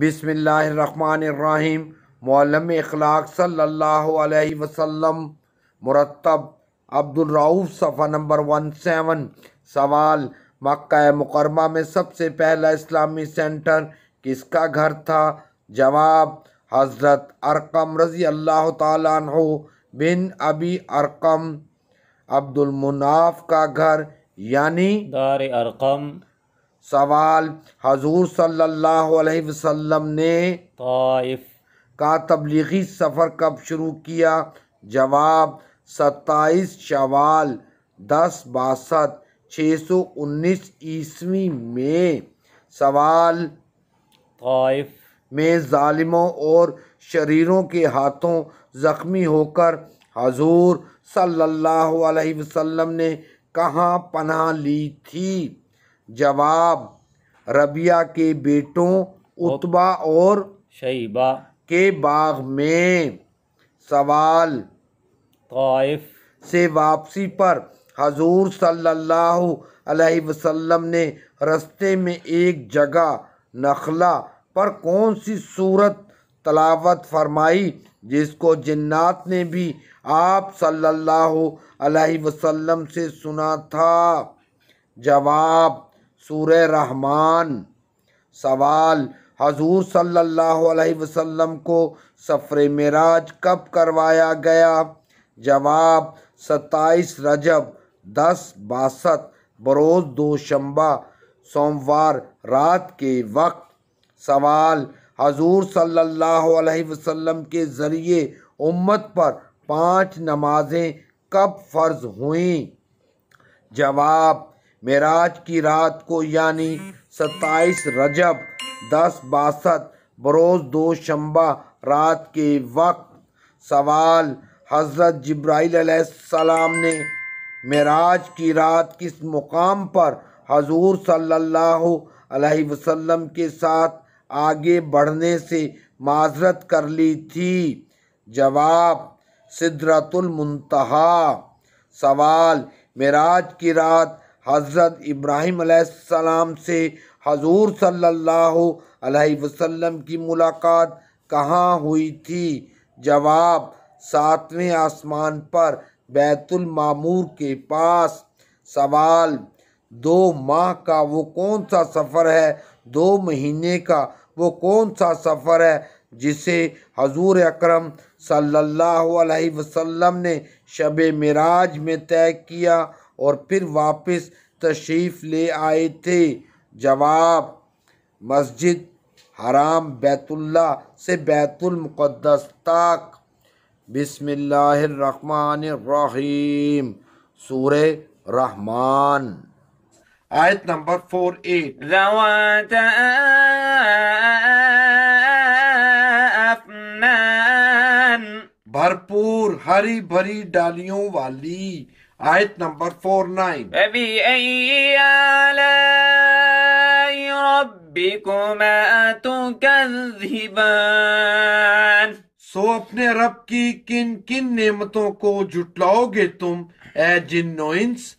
बिसमीम मौलम इखलाक सल्लल्लाहु अलैहि वसल्लम मुरतब अब्दुलरऊफ़ सफ़ा नंबर वन सेवन सवाल मक्का मुकरमा में सबसे पहला इस्लामी सेंटर किसका घर था जवाब हज़रत अरकम रज़ी अल्लाह तु bin Abi Arqam Abdul Munaf का घर यानी दार अरकम सवाल हजूर सल्लल्लाहु वसल्लम ने ताइफ का तबलीगी सफ़र कब शुरू किया जवाब सत्ताईस शवाल दस बासठ छः सौ उन्नीस ईस्वी में सवाल ताइफ में ालिमों और शरीरों के हाथों ज़ख्मी होकर हजूर सल्ला वसम ने कहाँ पनाह ली थी जवाब रबिया के बेटों उतबा और शैबा के बाग में सवाल ताइफ से वापसी पर हजूर सल्लल्लाहु अलैहि वसल्लम ने रस्ते में एक जगह नखला पर कौन सी सूरत तलावत फरमाई जिसको जन्नात ने भी आप सल्लल्लाहु अलैहि वसल्लम से सुना था जवाब सूर रहमान सवाल हजूर सल्लल्लाहु अलैहि वसल्लम को सफ़र मराज कब करवाया गया जवाब सत्ताईस रजब दस बासठ बरोज़ दो शंबा सोमवार रात के वक्त सवाल हजूर सल्लल्लाहु अलैहि वसल्लम के ज़रिए उम्मत पर पांच नमाज़ें कब फ़र्ज़ हुई जवाब मेराज की रात को यानी सत्ताईस रजब दस बासठ बरोज़ दो शंबा रात के वक्त सवाल हज़रत जब्राईल सलाम ने मेराज की रात किस मुकाम पर हजूर सल्लल्लाहु अलैहि वसल्लम के साथ आगे बढ़ने से माजरत कर ली थी जवाब सिद्रतुल मुंतहा सवाल मेराज की रात हज़रत इब्राहीम सलाम से हजूर सल्लल्लाहु अलैहि वसल्लम की मुलाकात कहाँ हुई थी जवाब सातवें आसमान पर बैतुल मामूर के पास सवाल दो माह का वो कौन सा सफ़र है दो महीने का वो कौन सा सफ़र है जिसे हजूर अकरम सल्लल्लाहु अलैहि वसल्लम ने शब मराज में तय किया और फिर वापस तशरीफ़ ले आए थे जवाब मस्जिद हराम बैतुल्ला से बैतुलमक़दस तक बिस्मिल्लाहिर्रहमानिर्रहीम सूर्य रहमान आयत नंबर फोर एट भरपूर हरी भरी डालियों वाली आयत नंबर फोर नाइन सो अपने रब की किन किन नेमतों को जुटलाओगे तुम ए जिन्नो इंस